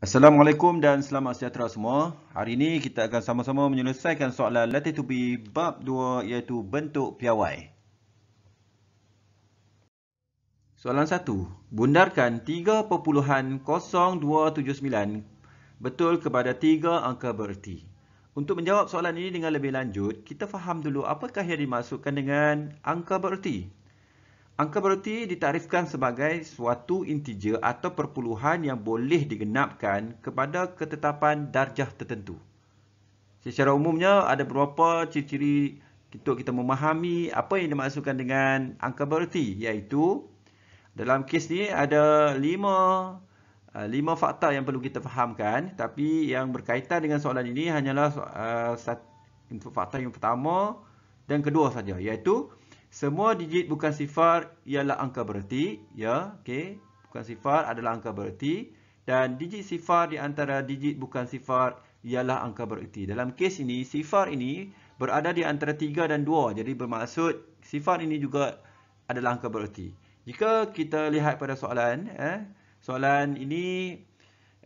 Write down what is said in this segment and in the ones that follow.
Assalamualaikum dan selamat sejahtera semua. Hari ini kita akan sama-sama menyelesaikan soalan Latin to be bab 2 iaitu bentuk piawai. Soalan 1. Bundarkan 3.0279 betul kepada 3 angka bererti. Untuk menjawab soalan ini dengan lebih lanjut, kita faham dulu apakah yang dimaksudkan dengan angka bererti. Angka bererti ditarifkan sebagai suatu integer atau perpuluhan yang boleh digenapkan kepada ketetapan darjah tertentu. Secara umumnya, ada beberapa ciri-ciri untuk kita memahami apa yang dimaksudkan dengan angka bererti iaitu dalam kes ni ada lima, eh, lima fakta yang perlu kita fahamkan tapi yang berkaitan dengan soalan ini hanyalah uh, eh, untuk fakta yang pertama dan kedua saja iaitu semua digit bukan sifar ialah angka bererti. Ya, okay? Bukan sifar adalah angka bererti. Dan digit sifar di antara digit bukan sifar ialah angka bererti. Dalam kes ini, sifar ini berada di antara 3 dan 2. Jadi bermaksud sifar ini juga adalah angka bererti. Jika kita lihat pada soalan, eh, soalan ini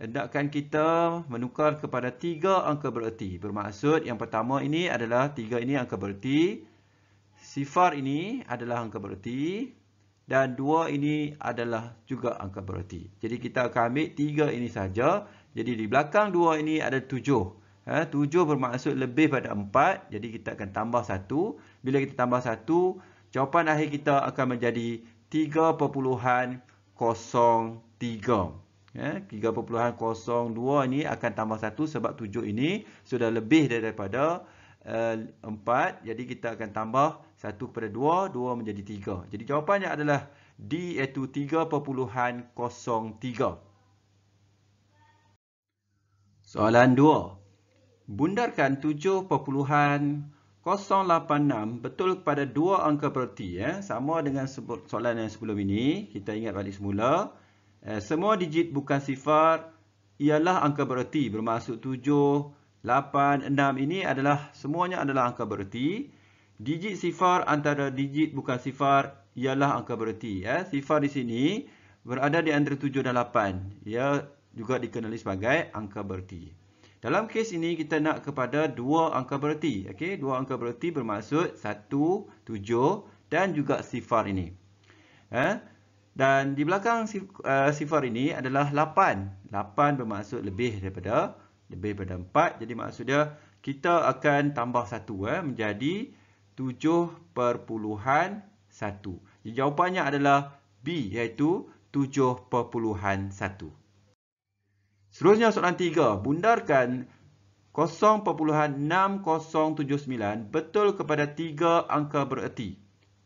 hendakkan kita menukar kepada tiga angka bererti. Bermaksud yang pertama ini adalah tiga ini angka bererti sifar ini adalah angka bererti dan dua ini adalah juga angka bererti. Jadi kita akan ambil 3 ini saja. Jadi di belakang dua ini ada tujuh. Ha, 7 bermaksud lebih pada empat. Jadi kita akan tambah satu. Bila kita tambah satu, jawapan akhir kita akan menjadi tiga tiga. Ha, tiga kosong 3.03. kosong dua ini akan tambah satu sebab tujuh ini sudah lebih daripada uh, Jadi kita akan tambah 1 kepada 2, 2 menjadi 3. Jadi jawapannya adalah D iaitu 3.03. Soalan 2. Bundarkan 7.086 betul kepada dua angka bererti. Ya. Sama dengan soalan yang sebelum ini. Kita ingat balik semula. Eh, semua digit bukan sifar ialah angka bererti. bermaksud 7, 8, 6 ini adalah semuanya adalah angka bererti. Digit sifar antara digit bukan sifar ialah angka bererti. Ya. Sifar di sini berada di antara 7 dan 8. Ia juga dikenali sebagai angka bererti. Dalam kes ini kita nak kepada dua angka bererti. Okay. Dua angka bererti bermaksud 1, 7 dan juga sifar ini. Ya. Dan di belakang eh, sifar ini adalah 8. 8 bermaksud lebih daripada lebih daripada 4. Jadi maksudnya kita akan tambah 1 eh, ya, menjadi 7.1. Jadi jawapannya adalah B iaitu 7.1. Seterusnya soalan 3, bundarkan 0.6079 betul kepada 3 angka bererti.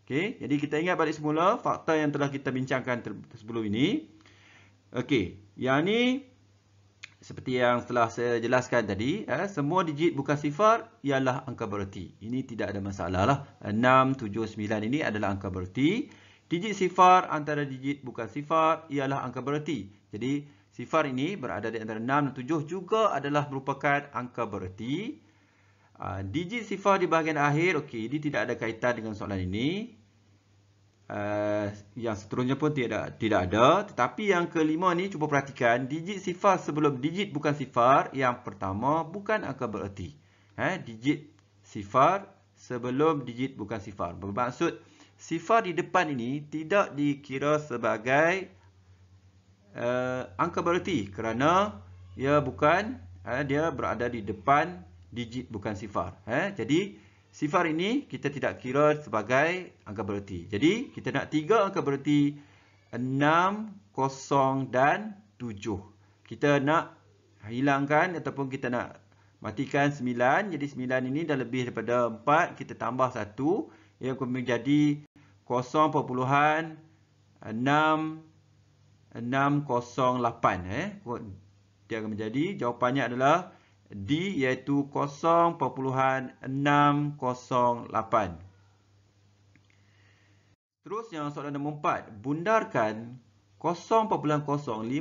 Okey, jadi kita ingat balik semula fakta yang telah kita bincangkan sebelum ini. Okey, yang ni seperti yang telah saya jelaskan tadi, eh, semua digit bukan sifar ialah angka bererti. Ini tidak ada masalah lah. 6, 7, 9 ini adalah angka bererti. Digit sifar antara digit bukan sifar ialah angka bererti. Jadi, sifar ini berada di antara 6 dan 7 juga adalah merupakan angka bererti. Uh, digit sifar di bahagian akhir, okay, ini tidak ada kaitan dengan soalan ini. Eh, yang seterusnya pun tidak tidak ada. Tetapi yang kelima ni cuba perhatikan. Digit sifar sebelum digit bukan sifar. Yang pertama bukan akan bererti. Eh, digit sifar sebelum digit bukan sifar. Bermaksud sifar di depan ini tidak dikira sebagai uh, angka bererti. Kerana ia bukan, eh, dia berada di depan digit bukan sifar. Eh, jadi, jadi, Sifar ini kita tidak kira sebagai angka bererti. Jadi, kita nak tiga angka bererti 6, 0 dan 7. Kita nak hilangkan ataupun kita nak matikan 9. Jadi, 9 ini dah lebih daripada 4. Kita tambah 1. Ia akan menjadi 0.608. Eh. Dia akan menjadi jawapannya adalah 0.608. D iaitu 0.608. Terusnya soalan nombor 4. Bundarkan 0.005057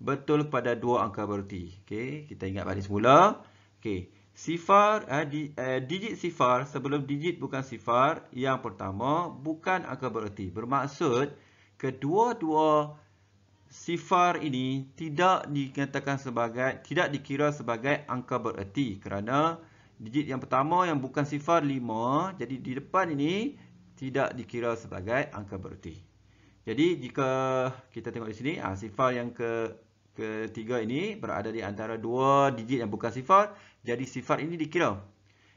betul pada dua angka berarti. Okey, kita ingat balik semula. Okey, sifar eh, di, eh, digit sifar sebelum digit bukan sifar yang pertama bukan angka berarti. Bermaksud kedua-dua sifar ini tidak dikatakan sebagai tidak dikira sebagai angka bererti kerana digit yang pertama yang bukan sifar 5 jadi di depan ini tidak dikira sebagai angka bererti. Jadi jika kita tengok di sini ah sifar yang ke ketiga ini berada di antara dua digit yang bukan sifar jadi sifar ini dikira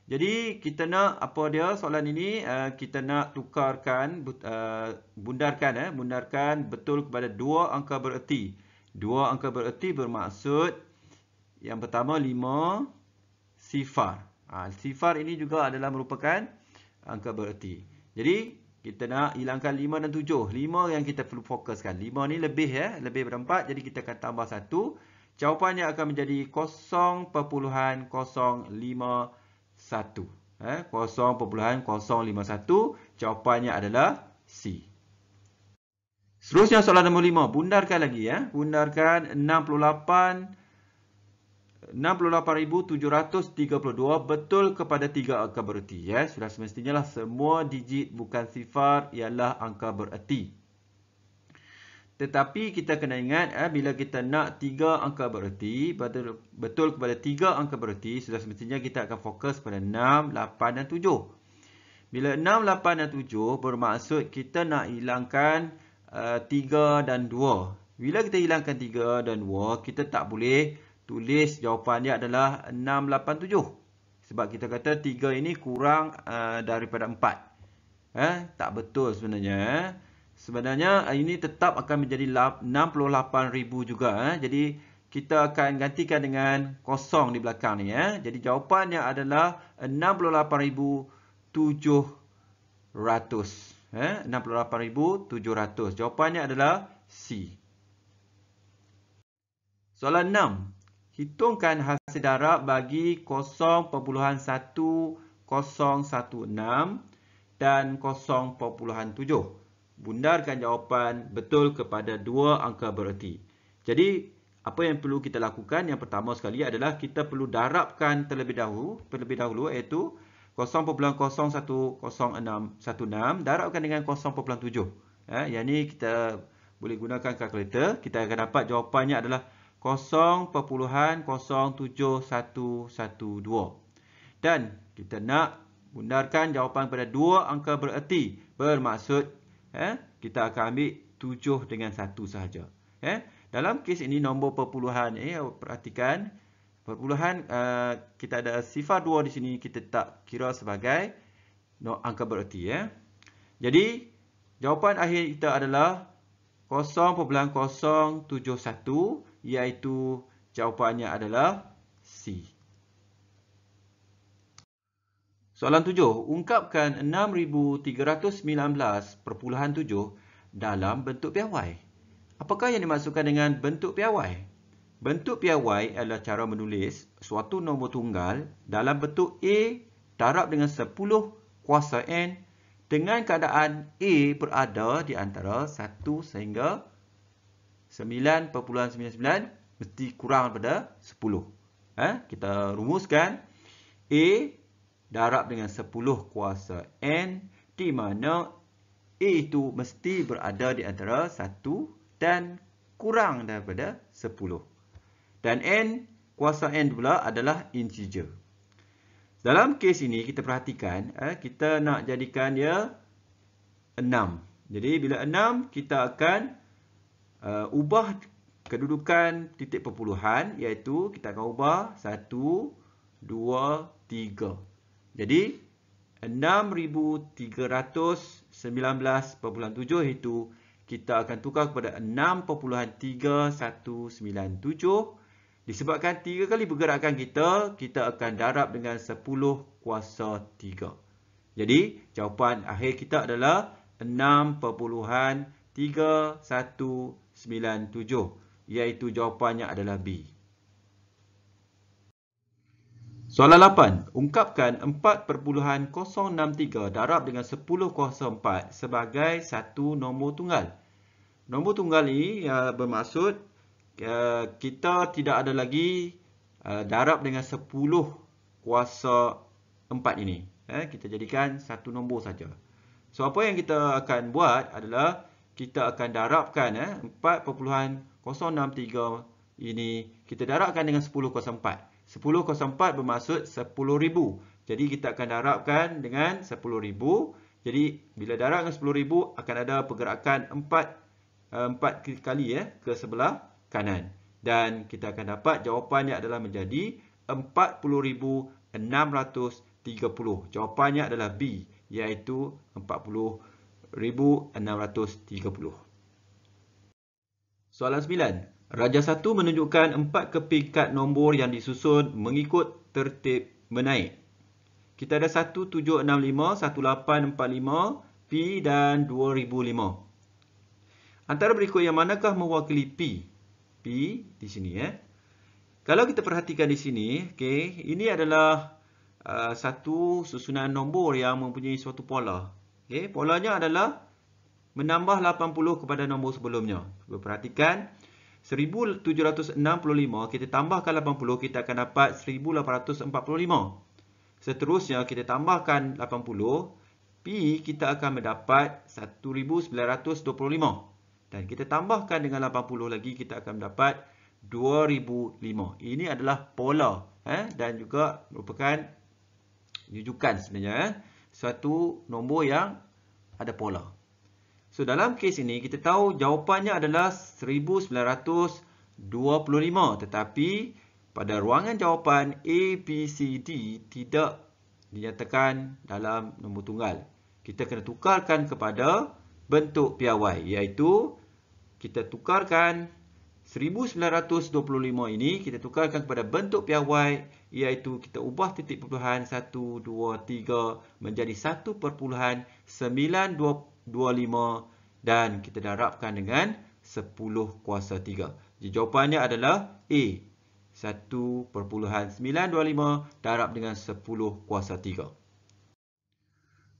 jadi kita nak apa dia soalan ini uh, kita nak tukarkan uh, bundarkan eh bundarkan betul kepada dua angka bererti. Dua angka bererti bermaksud yang pertama lima sifar. Ah sifar ini juga adalah merupakan angka bererti. Jadi kita nak hilangkan lima dan tujuh. Lima yang kita perlu fokuskan. Lima ni lebih ya, eh, lebih berempat jadi kita akan tambah satu. Jawapannya akan menjadi 0.05 Eh, 0.051 Jawapannya adalah C Seterusnya soalan nombor 5 Bundarkan lagi ya, eh. Bundarkan 68 68,732 Betul kepada 3 angka bererti eh. Sudah semestinya lah Semua digit bukan sifar Ialah angka bererti tetapi kita kena ingat eh, bila kita nak tiga angka bererti, betul, betul kepada tiga angka bererti, sudah semestinya kita akan fokus pada 6, 8 dan 7. Bila 6, 8 dan 7 bermaksud kita nak hilangkan uh, dan dua. Bila kita hilangkan tiga dan dua, kita tak boleh tulis jawapan dia adalah 6, 8, 7. Sebab kita kata tiga ini kurang uh, daripada empat. Eh, tak betul sebenarnya. Eh. Sebenarnya eh, ini tetap akan menjadi 68,000 juga. Eh. Jadi kita akan gantikan dengan kosong di belakang ni. Eh. Jadi jawapannya adalah 68,700. Eh. 68,700. Jawapannya adalah C. Soalan 6. Hitungkan hasil darab bagi 0.1016 dan 0.7 bundarkan jawapan betul kepada dua angka bererti. Jadi, apa yang perlu kita lakukan yang pertama sekali adalah kita perlu darabkan terlebih dahulu, terlebih dahulu iaitu 0.010616 darabkan dengan 0.7. Ya, yang ni kita boleh gunakan kalkulator, kita akan dapat jawapannya adalah 0.071112. Dan kita nak bundarkan jawapan pada dua angka bererti bermaksud eh, kita akan ambil tujuh dengan satu sahaja. Eh. Dalam kes ini, nombor perpuluhan, eh, perhatikan, perpuluhan uh, kita ada sifar dua di sini, kita tak kira sebagai no, angka bererti. Eh. Jadi, jawapan akhir kita adalah 0.071 iaitu jawapannya adalah C. Soalan tujuh, ungkapkan 6319.7 dalam bentuk piawai. Apakah yang dimaksudkan dengan bentuk piawai? Bentuk piawai adalah cara menulis suatu nombor tunggal dalam bentuk A darab dengan 10 kuasa N dengan keadaan A berada di antara 1 sehingga 9.99 mesti kurang daripada 10. Ha? Kita rumuskan A darab dengan 10 kuasa n di mana a itu mesti berada di antara 1 dan kurang daripada 10. Dan n kuasa n pula adalah integer. Dalam kes ini kita perhatikan eh, kita nak jadikan dia 6. Jadi bila 6 kita akan uh, ubah kedudukan titik perpuluhan iaitu kita akan ubah 1 2 3. Jadi 6319.7 itu kita akan tukar kepada 6.3197 disebabkan tiga kali pergerakan kita kita akan darab dengan 10 kuasa 3. Jadi jawapan akhir kita adalah 6.3197 iaitu jawapannya adalah B. Soalan 8. Ungkapkan 4.063 darab dengan 10.04 sebagai satu nombor tunggal. Nombor tunggal ini ya, bermaksud ya, kita tidak ada lagi uh, darab dengan 10 kuasa 4 ini. Eh, kita jadikan satu nombor saja. So, apa yang kita akan buat adalah kita akan darabkan eh, 4.063 ini. Kita darabkan dengan 10.04. 1004 bermaksud 10,000. Jadi kita akan darabkan dengan 10,000. Jadi bila darab dengan 10,000 akan ada pergerakan 4, 4 eh, kali ya ke sebelah kanan. Dan kita akan dapat jawapannya adalah menjadi 40,630. Jawapannya adalah B iaitu 40,630. Soalan 9. Raja satu menunjukkan empat keping kad nombor yang disusun mengikut tertib menaik. Kita ada 1765, 1845, P dan 2005. Antara berikut yang manakah mewakili P? P di sini ya. Eh. Kalau kita perhatikan di sini, okay, ini adalah uh, satu susunan nombor yang mempunyai suatu pola. Okay, polanya adalah menambah 80 kepada nombor sebelumnya. Perhatikan. Perhatikan. 1765 kita tambahkan 80 kita akan dapat 1845. Seterusnya kita tambahkan 80 pi kita akan mendapat 1925. Dan kita tambahkan dengan 80 lagi kita akan mendapat 2005. Ini adalah pola eh? dan juga merupakan jujukan sebenarnya eh? suatu nombor yang ada pola. So dalam kes ini kita tahu jawapannya adalah 1925 tetapi pada ruangan jawapan A, B, C, D tidak dinyatakan dalam nombor tunggal. Kita kena tukarkan kepada bentuk piawai iaitu kita tukarkan 1925 ini kita tukarkan kepada bentuk piawai iaitu kita ubah titik perpuluhan 1, 2, 3 menjadi 1 perpuluhan 920. 25 dan kita darabkan dengan 10 kuasa 3. Jadi jawapannya adalah A. 1,925 darab dengan 10 kuasa 3.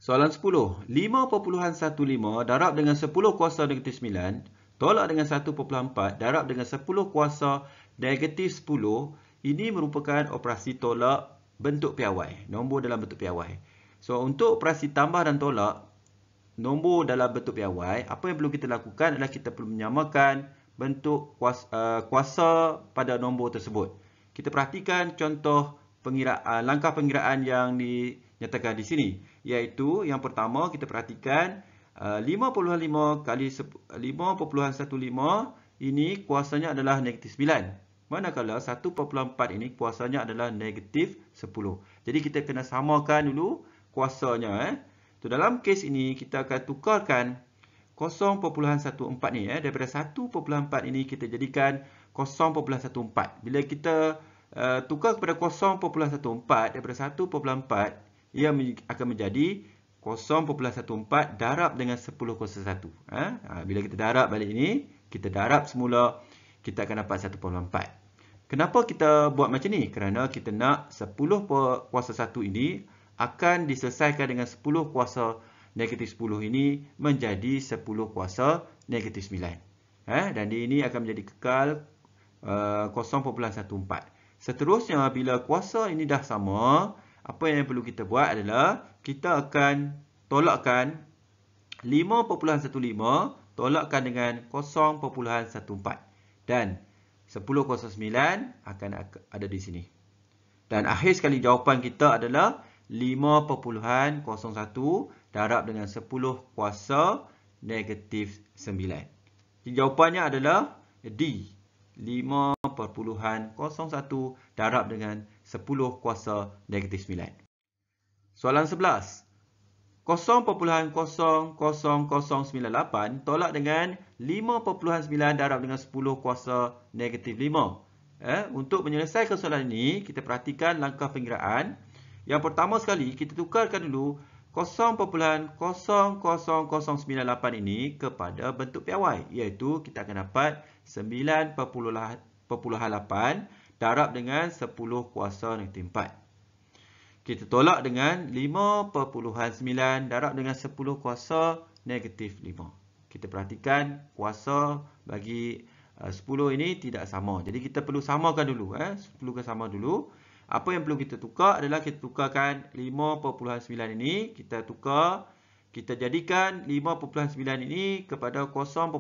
Soalan 10. 5.15 darab dengan 10 kuasa negatif 9, tolak dengan 1.4 darab dengan 10 kuasa negatif 10. Ini merupakan operasi tolak bentuk piawai. Nombor dalam bentuk piawai. So, untuk operasi tambah dan tolak, nombor dalam bentuk piawai, apa yang perlu kita lakukan adalah kita perlu menyamakan bentuk kuasa, uh, eh, kuasa pada nombor tersebut. Kita perhatikan contoh pengiraan, eh, langkah pengiraan yang dinyatakan di sini. Iaitu yang pertama kita perhatikan eh, uh, 5.5 kali 5.15 ini kuasanya adalah negatif 9. Manakala 1.4 ini kuasanya adalah negatif 10. Jadi kita kena samakan dulu kuasanya. Eh. So dalam kes ini kita akan tukarkan 0.14 ni ya daripada 1.4 ini kita jadikan 0.14. Bila kita uh, tukar kepada 0.14 daripada 1.4 ia akan menjadi 0.14 darab dengan 1001. Ha? Eh. ha bila kita darab balik ini kita darab semula kita akan dapat 1.4. Kenapa kita buat macam ni? Kerana kita nak 10 kuasa 1 ini akan diselesaikan dengan 10 kuasa negatif 10 ini menjadi 10 kuasa negatif 9. Eh, ha? dan dia ini akan menjadi kekal uh, eh, 0.14. Seterusnya, bila kuasa ini dah sama, apa yang perlu kita buat adalah kita akan tolakkan 5.15 tolakkan dengan 0.14. Dan 10.09 akan ada di sini. Dan akhir sekali jawapan kita adalah 0.14. 5.01 darab dengan 10 kuasa negatif 9. Jawapannya adalah D. 5.01 darab dengan 10 kuasa negatif 9. Soalan 11. 0.00098 tolak dengan 5.9 darab dengan 10 kuasa negatif 5. Eh, untuk menyelesaikan soalan ini, kita perhatikan langkah pengiraan. Yang pertama sekali, kita tukarkan dulu 0.00098 ini kepada bentuk PY. Iaitu kita akan dapat 9.8 darab dengan 10 kuasa negatif 4. Kita tolak dengan 5.9 darab dengan 10 kuasa negatif 5. Kita perhatikan kuasa bagi 10 eh, ini tidak sama. Jadi kita perlu samakan dulu. Eh. Perlukan sama dulu. Apa yang perlu kita tukar adalah kita tukarkan 5.9 ini. Kita tukar, kita jadikan 5.9 ini kepada 0.59.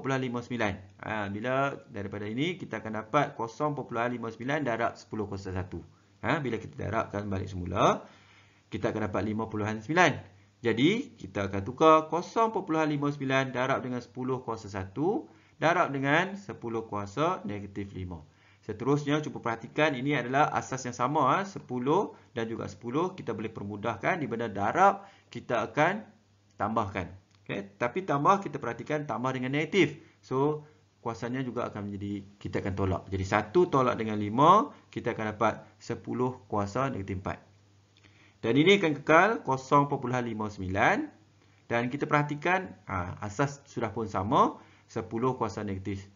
Ha, bila daripada ini kita akan dapat 0.59 darab 10.01. Ha, bila kita darabkan balik semula, kita akan dapat 5.9. Jadi, kita akan tukar 0.59 darab dengan 10 kuasa 1 darab dengan 10 kuasa negatif Seterusnya, cuba perhatikan ini adalah asas yang sama. 10 ah, dan juga 10 kita boleh permudahkan. Di mana darab, kita akan tambahkan. Okay? Tapi tambah, kita perhatikan tambah dengan negatif. So, kuasanya juga akan menjadi, kita akan tolak. Jadi, 1 tolak dengan 5, kita akan dapat 10 kuasa negatif 4. Dan ini akan kekal 0.59. Dan kita perhatikan ah, asas sudah pun sama. 10 kuasa negatif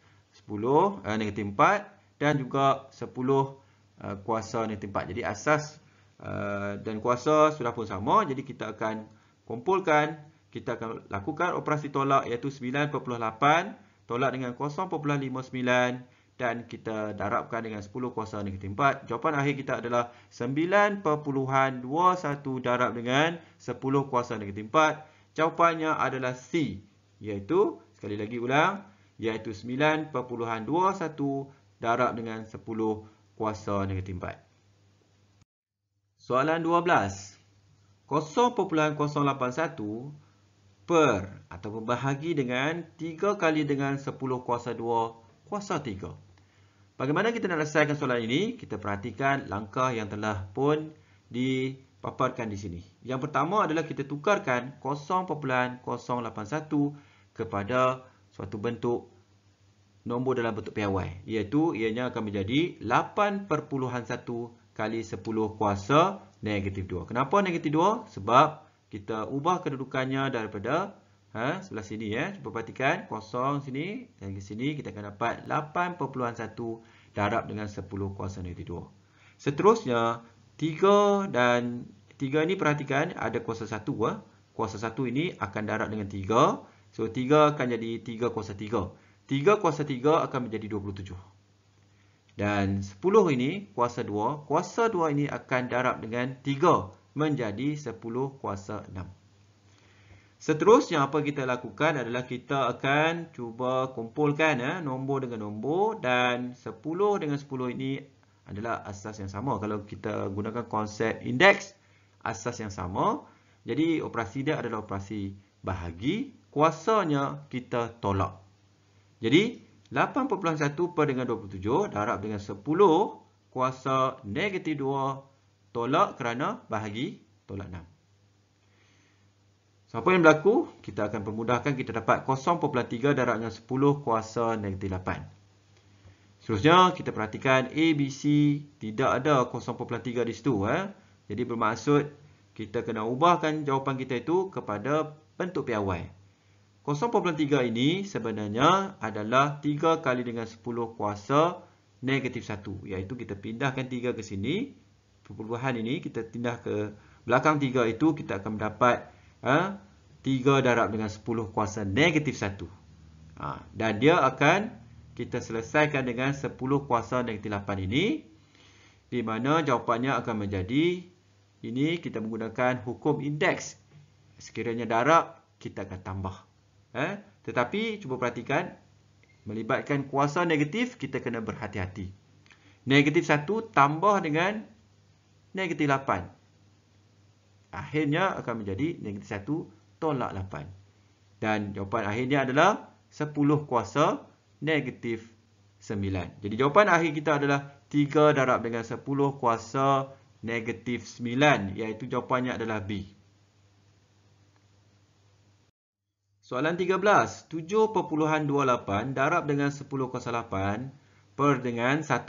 10, eh, negatif 4 dan juga 10 uh, kuasa ni tempat. Jadi asas uh, dan kuasa sudah pun sama. Jadi kita akan kumpulkan, kita akan lakukan operasi tolak iaitu 9.8 tolak dengan 0.59 dan kita darabkan dengan 10 kuasa ni tempat. Jawapan akhir kita adalah 9.21 darab dengan 10 kuasa ni tempat. Jawapannya adalah C iaitu sekali lagi ulang iaitu 9.21 darab darab dengan 10 kuasa negatif 4. Soalan 12. 0,081 per atau berbahagi dengan 3 kali dengan 10 kuasa 2 kuasa 3. Bagaimana kita nak selesaikan soalan ini? Kita perhatikan langkah yang telah pun dipaparkan di sini. Yang pertama adalah kita tukarkan 0,081 kepada suatu bentuk nombor dalam bentuk piawai. Iaitu ianya akan menjadi 8.1 kali 10 kuasa negatif 2. Kenapa negatif 2? Sebab kita ubah kedudukannya daripada ha, sebelah sini. Eh. Cuba perhatikan. Kosong sini. Dan ke sini kita akan dapat 8.1 darab dengan 10 kuasa negatif 2. Seterusnya, 3 dan 3 ini perhatikan ada kuasa 1. Eh. Ya. Kuasa 1 ini akan darab dengan 3. So, 3 akan jadi 3 kuasa 3. 3. 3 kuasa 3 akan menjadi 27. Dan 10 ini kuasa 2, kuasa 2 ini akan darab dengan 3 menjadi 10 kuasa 6. Seterusnya apa kita lakukan adalah kita akan cuba kumpulkan eh, nombor dengan nombor dan 10 dengan 10 ini adalah asas yang sama. Kalau kita gunakan konsep indeks, asas yang sama. Jadi operasi dia adalah operasi bahagi, kuasanya kita tolak. Jadi 8.1 per dengan 27 darab dengan 10 kuasa negatif 2 tolak kerana bahagi tolak 6. So apa yang berlaku? Kita akan permudahkan kita dapat 0.3 darab dengan 10 kuasa negatif 8. Seterusnya kita perhatikan A, B, C tidak ada 0.3 di situ. Eh? Jadi bermaksud kita kena ubahkan jawapan kita itu kepada bentuk piawai. 0.3 ini sebenarnya adalah 3 kali dengan 10 kuasa negatif 1. Iaitu kita pindahkan 3 ke sini. Perpuluhan ini kita pindah ke belakang 3 itu kita akan mendapat ha, 3 darab dengan 10 kuasa negatif 1. Ha, dan dia akan kita selesaikan dengan 10 kuasa negatif 8 ini. Di mana jawapannya akan menjadi ini kita menggunakan hukum indeks. Sekiranya darab kita akan tambah. Eh? Tetapi, cuba perhatikan, melibatkan kuasa negatif, kita kena berhati-hati. Negatif 1 tambah dengan negatif 8. Akhirnya akan menjadi negatif 1 tolak 8. Dan jawapan akhirnya adalah 10 kuasa negatif 9. Jadi jawapan akhir kita adalah 3 darab dengan 10 kuasa negatif 9. Iaitu jawapannya adalah B. Soalan 13. 7.28 darab dengan 10.08 per dengan 1.3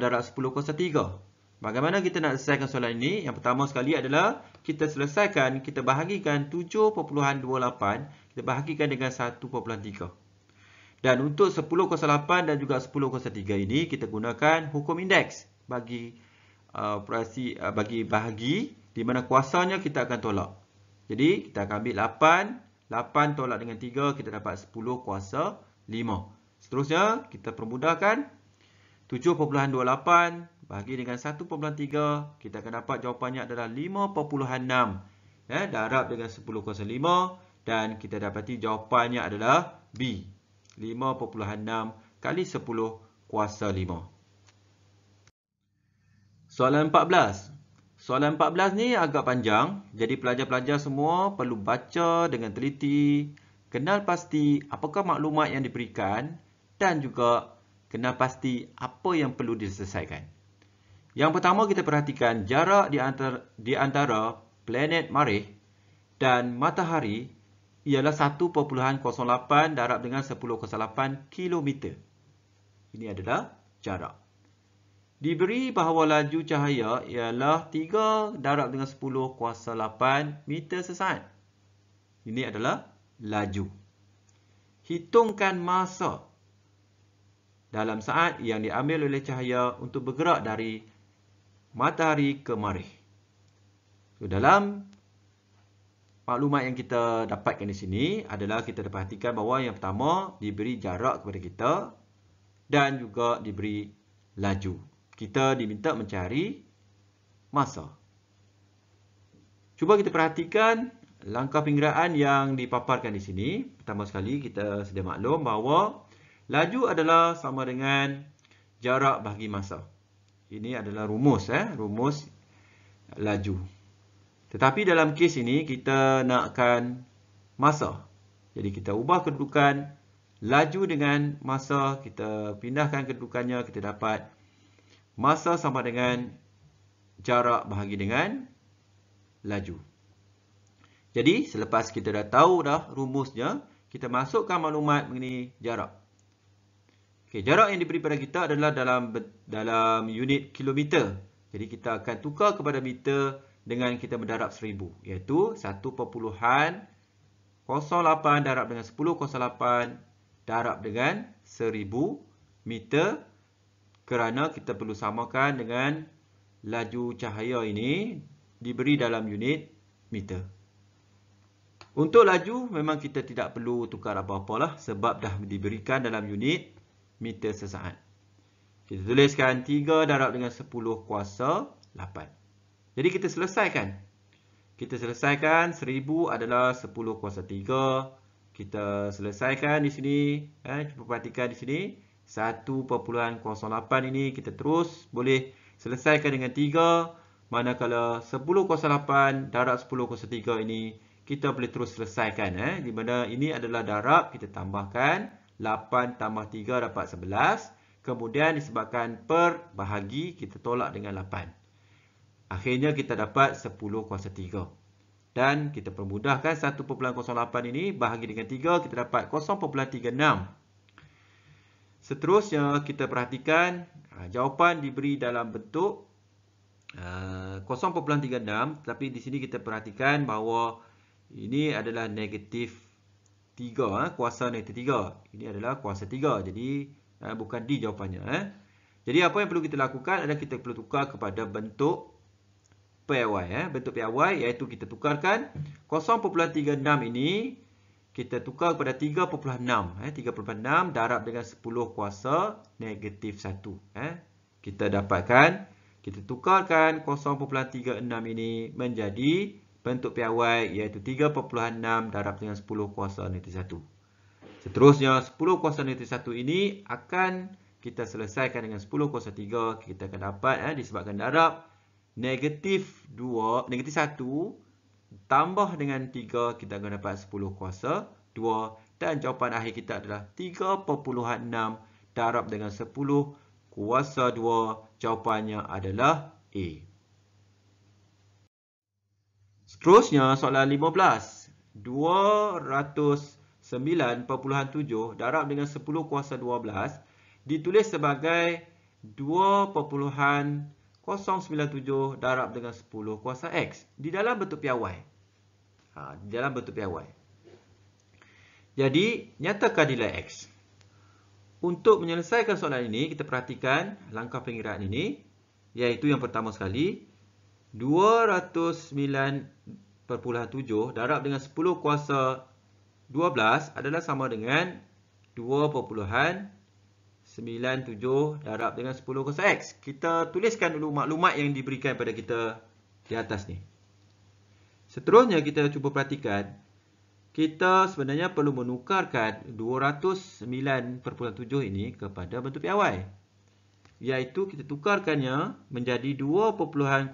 darab 10.03. Bagaimana kita nak selesaikan soalan ini? Yang pertama sekali adalah kita selesaikan, kita bahagikan 7.28, kita bahagikan dengan 1.3. Dan untuk 10.08 dan juga 10.03 ini, kita gunakan hukum indeks bagi uh, operasi uh, bagi bahagi di mana kuasanya kita akan tolak. Jadi, kita akan ambil 8. 8 tolak dengan 3, kita dapat 10 kuasa 5. Seterusnya, kita permudahkan. 7.28 bagi dengan 1.3, kita akan dapat jawapannya adalah 5.6. Eh, ya, darab dengan 10 kuasa 5 dan kita dapati jawapannya adalah B. 5.6 kali 10 kuasa 5. Soalan 14. Soalan 14 ni agak panjang. Jadi pelajar-pelajar semua perlu baca dengan teliti. Kenal pasti apakah maklumat yang diberikan. Dan juga kenal pasti apa yang perlu diselesaikan. Yang pertama kita perhatikan jarak di antara, di antara planet Marikh dan matahari ialah 1.08 darab dengan 10.08 km. Ini adalah jarak diberi bahawa laju cahaya ialah 3 darab dengan 10 kuasa 8 meter sesaat. Ini adalah laju. Hitungkan masa dalam saat yang diambil oleh cahaya untuk bergerak dari matahari ke marih. So, dalam maklumat yang kita dapatkan di sini adalah kita perhatikan bahawa yang pertama diberi jarak kepada kita dan juga diberi laju kita diminta mencari masa. Cuba kita perhatikan langkah pinggiraan yang dipaparkan di sini. Pertama sekali, kita sedia maklum bahawa laju adalah sama dengan jarak bagi masa. Ini adalah rumus, eh, rumus laju. Tetapi dalam kes ini, kita nakkan masa. Jadi, kita ubah kedudukan laju dengan masa. Kita pindahkan kedudukannya, kita dapat Masa sama dengan jarak bahagi dengan laju. Jadi, selepas kita dah tahu dah rumusnya, kita masukkan maklumat mengenai jarak. Okay, jarak yang diberi pada kita adalah dalam dalam unit kilometer. Jadi, kita akan tukar kepada meter dengan kita mendarab seribu. Iaitu 1.08 darab dengan 10.08 darab dengan seribu meter kerana kita perlu samakan dengan laju cahaya ini diberi dalam unit meter. Untuk laju memang kita tidak perlu tukar apa-apalah sebab dah diberikan dalam unit meter sesaat. Kita tuliskan 3 darab dengan 10 kuasa 8. Jadi kita selesaikan. Kita selesaikan 1000 adalah 10 kuasa 3. Kita selesaikan di sini. Eh, cuba perhatikan di sini. 1.08 ini kita terus boleh selesaikan dengan 3 manakala 10.08 darab 10.03 ini kita boleh terus selesaikan eh di mana ini adalah darab kita tambahkan 8 tambah 3 dapat 11 kemudian disebabkan per bahagi kita tolak dengan 8 akhirnya kita dapat 10.03 dan kita permudahkan 1.08 ini bahagi dengan 3 kita dapat 0.36 Seterusnya kita perhatikan ah, jawapan diberi dalam bentuk 0.36 ah, tetapi di sini kita perhatikan bahawa ini adalah negatif 3 ah, kuasa negatif 3. Ini adalah kuasa 3 jadi bukan D jawapannya. Eh. Jadi apa yang perlu kita lakukan adalah kita perlu tukar kepada bentuk PY. Eh, bentuk PY iaitu kita tukarkan 0.36 ini kita tukar kepada 3.6 eh 3.6 darab dengan 10 kuasa negatif 1 eh kita dapatkan kita tukarkan 0.36 ini menjadi bentuk piawai iaitu 3.6 darab dengan 10 kuasa negatif 1 seterusnya 10 kuasa negatif 1 ini akan kita selesaikan dengan 10 kuasa 3 kita akan dapat eh disebabkan darab negatif 2 negatif 1 tambah dengan 3 kita akan dapat 10 kuasa 2 dan jawapan akhir kita adalah 3.6 darab dengan 10 kuasa 2 jawapannya adalah A. Seterusnya soalan 15. 209.7 darab dengan 10 kuasa 12 ditulis sebagai 2.7 0.97 darab dengan 10 kuasa X. Di dalam bentuk piawai. Ha, di dalam bentuk piawai. Jadi, nyatakan nilai X. Untuk menyelesaikan soalan ini, kita perhatikan langkah pengiraan ini. Iaitu yang pertama sekali, 209.7 darab dengan 10 kuasa 12 adalah sama dengan 9, 7 darab dengan 10 kosa X. Kita tuliskan dulu maklumat yang diberikan pada kita di atas ni. Seterusnya kita cuba perhatikan. Kita sebenarnya perlu menukarkan 209.7 ini kepada bentuk piawai. Iaitu kita tukarkannya menjadi 2.097.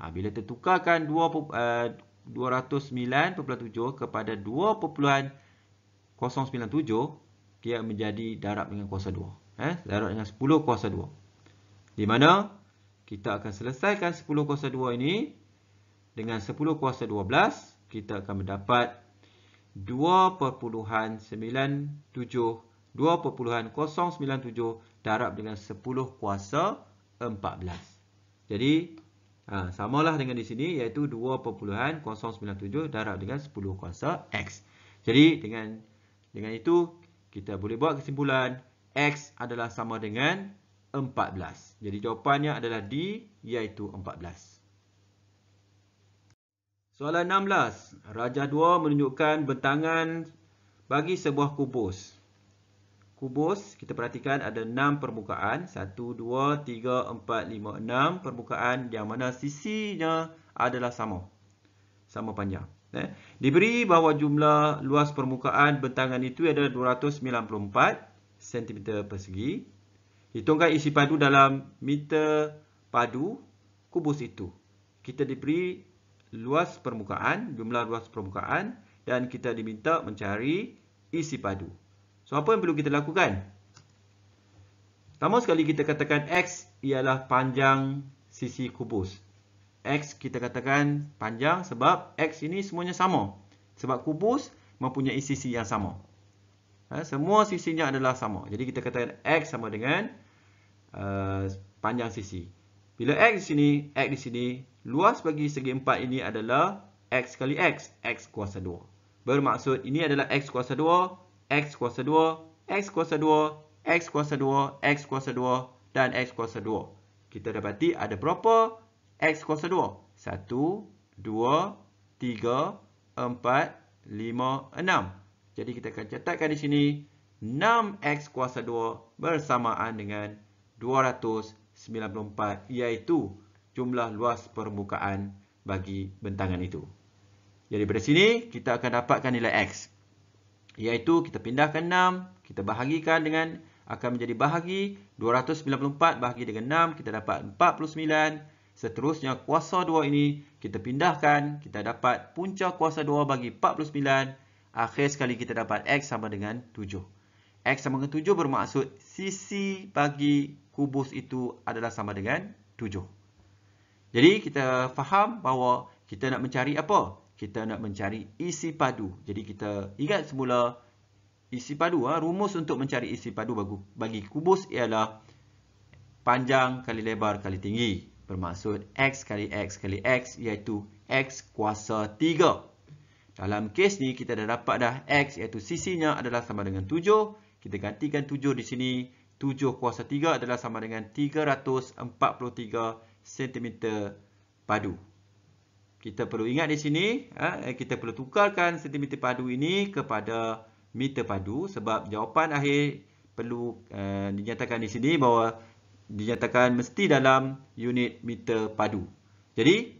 Ha, bila kita tertukarkan 209.7 eh, kepada 2.097, dia menjadi darab dengan kuasa 2 eh darab dengan 10 kuasa 2 di mana kita akan selesaikan 10 kuasa 2 ini dengan 10 kuasa 12 kita akan mendapat 2.97 2.097 darab dengan 10 kuasa 14 jadi Ha, lah dengan di sini iaitu 2.097 darab dengan 10 kuasa X. Jadi dengan dengan itu kita boleh buat kesimpulan X adalah sama dengan 14. Jadi jawapannya adalah D iaitu 14. Soalan 16. Raja 2 menunjukkan bentangan bagi sebuah kubus. Kubus kita perhatikan ada 6 permukaan. 1, 2, 3, 4, 5, 6 permukaan yang mana sisinya adalah sama. Sama panjang. Eh, diberi bahawa jumlah luas permukaan bentangan itu adalah 294 cm persegi. Hitungkan isi padu dalam meter padu kubus itu. Kita diberi luas permukaan, jumlah luas permukaan dan kita diminta mencari isi padu. So, apa yang perlu kita lakukan? Pertama sekali kita katakan X ialah panjang sisi kubus. X kita katakan panjang sebab X ini semuanya sama. Sebab kubus mempunyai sisi yang sama. Ha, semua sisinya adalah sama. Jadi kita katakan X sama dengan uh, panjang sisi. Bila X di sini, X di sini, luas bagi segi empat ini adalah X kali X, X kuasa 2. Bermaksud ini adalah X kuasa 2, X kuasa 2, X kuasa 2, X kuasa 2, X kuasa 2 dan X kuasa 2. Kita dapati ada berapa? X kuasa 2. 1, 2, 3, 4, 5, 6. Jadi kita akan catatkan di sini 6X kuasa 2 bersamaan dengan 294 iaitu jumlah luas permukaan bagi bentangan itu. Jadi dari sini kita akan dapatkan nilai X. Iaitu kita pindahkan 6, kita bahagikan dengan akan menjadi bahagi 294 bahagi dengan 6 kita dapat 49 iaitu Seterusnya kuasa 2 ini kita pindahkan. Kita dapat punca kuasa 2 bagi 49. Akhir sekali kita dapat X sama dengan 7. X sama dengan 7 bermaksud sisi bagi kubus itu adalah sama dengan 7. Jadi kita faham bahawa kita nak mencari apa? Kita nak mencari isi padu. Jadi kita ingat semula isi padu. Ha? Rumus untuk mencari isi padu bagi kubus ialah panjang kali lebar kali tinggi bermaksud x kali x kali x iaitu x kuasa 3. Dalam kes ni kita dah dapat dah x iaitu sisinya adalah sama dengan 7. Kita gantikan 7 di sini. 7 kuasa 3 adalah sama dengan 343 cm padu. Kita perlu ingat di sini, ha, eh, kita perlu tukarkan cm padu ini kepada meter padu sebab jawapan akhir perlu eh, dinyatakan di sini bahawa dinyatakan mesti dalam unit meter padu. Jadi,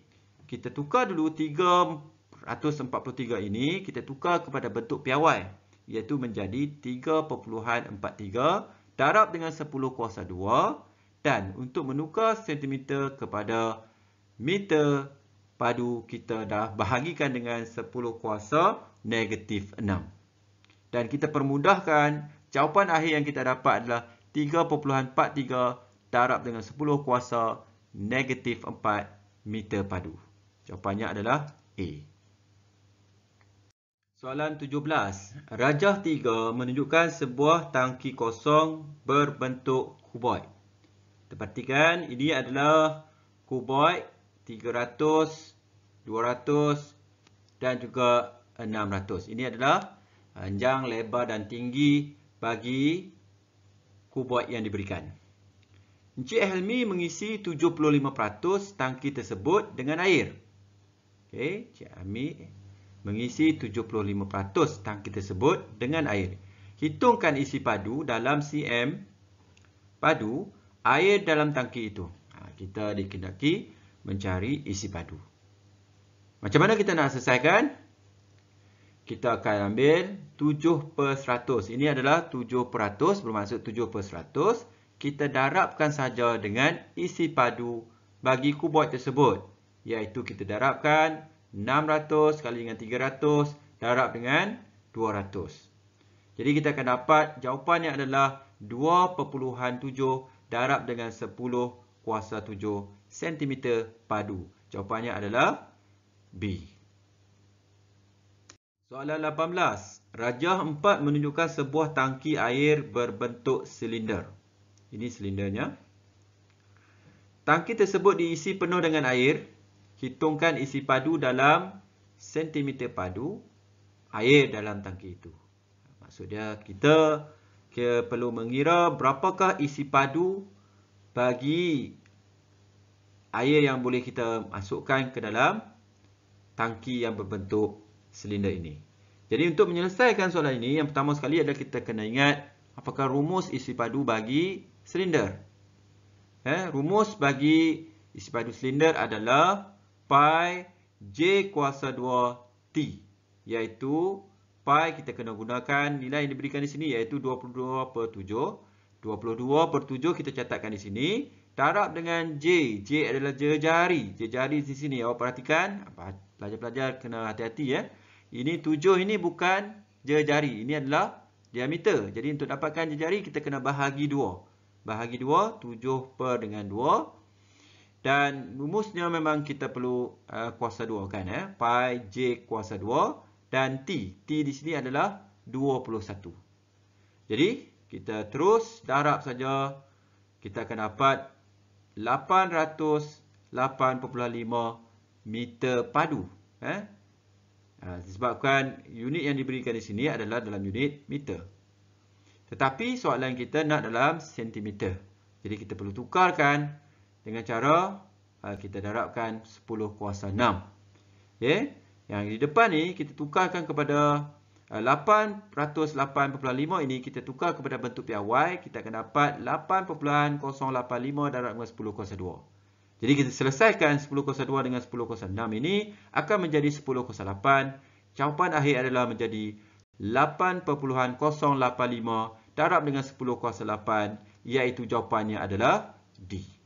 kita tukar dulu 343 ini, kita tukar kepada bentuk piawai. Iaitu menjadi 3.43 darab dengan 10 kuasa 2 dan untuk menukar sentimeter kepada meter padu kita dah bahagikan dengan 10 kuasa negatif 6. Dan kita permudahkan jawapan akhir yang kita dapat adalah 3.43 darab darab dengan 10 kuasa negatif 4 meter padu. Jawapannya adalah A. Soalan 17. Rajah 3 menunjukkan sebuah tangki kosong berbentuk kuboid. Terpertikan, ini adalah kuboid 300, 200 dan juga 600. Ini adalah panjang, lebar dan tinggi bagi kuboid yang diberikan. Encik Helmi mengisi 75% tangki tersebut dengan air. Okey, Encik Helmi mengisi 75% tangki tersebut dengan air. Hitungkan isi padu dalam cm padu air dalam tangki itu. Ha, kita dikendaki mencari isi padu. Macam mana kita nak selesaikan? Kita akan ambil 7 per 100. Ini adalah 7 per 100 bermaksud 7 per 100 kita darabkan saja dengan isi padu bagi kuboid tersebut. Iaitu kita darabkan 600 kali dengan 300 darab dengan 200. Jadi kita akan dapat jawapannya adalah 2.7 darab dengan 10 kuasa 7 cm padu. Jawapannya adalah B. Soalan 18. Rajah 4 menunjukkan sebuah tangki air berbentuk silinder. Ini silindernya. Tangki tersebut diisi penuh dengan air. Hitungkan isi padu dalam sentimeter padu air dalam tangki itu. Maksudnya kita, perlu mengira berapakah isi padu bagi air yang boleh kita masukkan ke dalam tangki yang berbentuk silinder ini. Jadi untuk menyelesaikan soalan ini, yang pertama sekali adalah kita kena ingat apakah rumus isi padu bagi silinder. Eh, rumus bagi isi padu silinder adalah pi j kuasa 2t iaitu pi kita kena gunakan nilai yang diberikan di sini iaitu 22/7. 22/7 22 kita catatkan di sini darab dengan j. J adalah jejari. Jejari di sini awak perhatikan pelajar-pelajar kena hati-hati ya. Ini 7 ini bukan jejari. Ini adalah diameter. Jadi untuk dapatkan jejari kita kena bahagi 2 bahagi 2, 7 per dengan 2. Dan rumusnya memang kita perlu uh, kuasa 2 kan. Eh? Pi J kuasa 2 dan T. T di sini adalah 21. Jadi kita terus darab saja. Kita akan dapat 808.5 meter padu. Eh? Uh, disebabkan unit yang diberikan di sini adalah dalam unit meter. Tetapi soalan kita nak dalam sentimeter. Jadi kita perlu tukarkan dengan cara uh, kita darabkan 10 kuasa 6. Okay. Yang di depan ni kita tukarkan kepada 885 uh, ini kita tukar kepada bentuk PRY. Kita akan dapat 8.085 darab dengan 10 kuasa 2. Jadi kita selesaikan 10 dengan 10 ini akan menjadi 10 Jawapan akhir adalah menjadi 10. 8.085 darab dengan 10.08 iaitu jawapannya adalah D.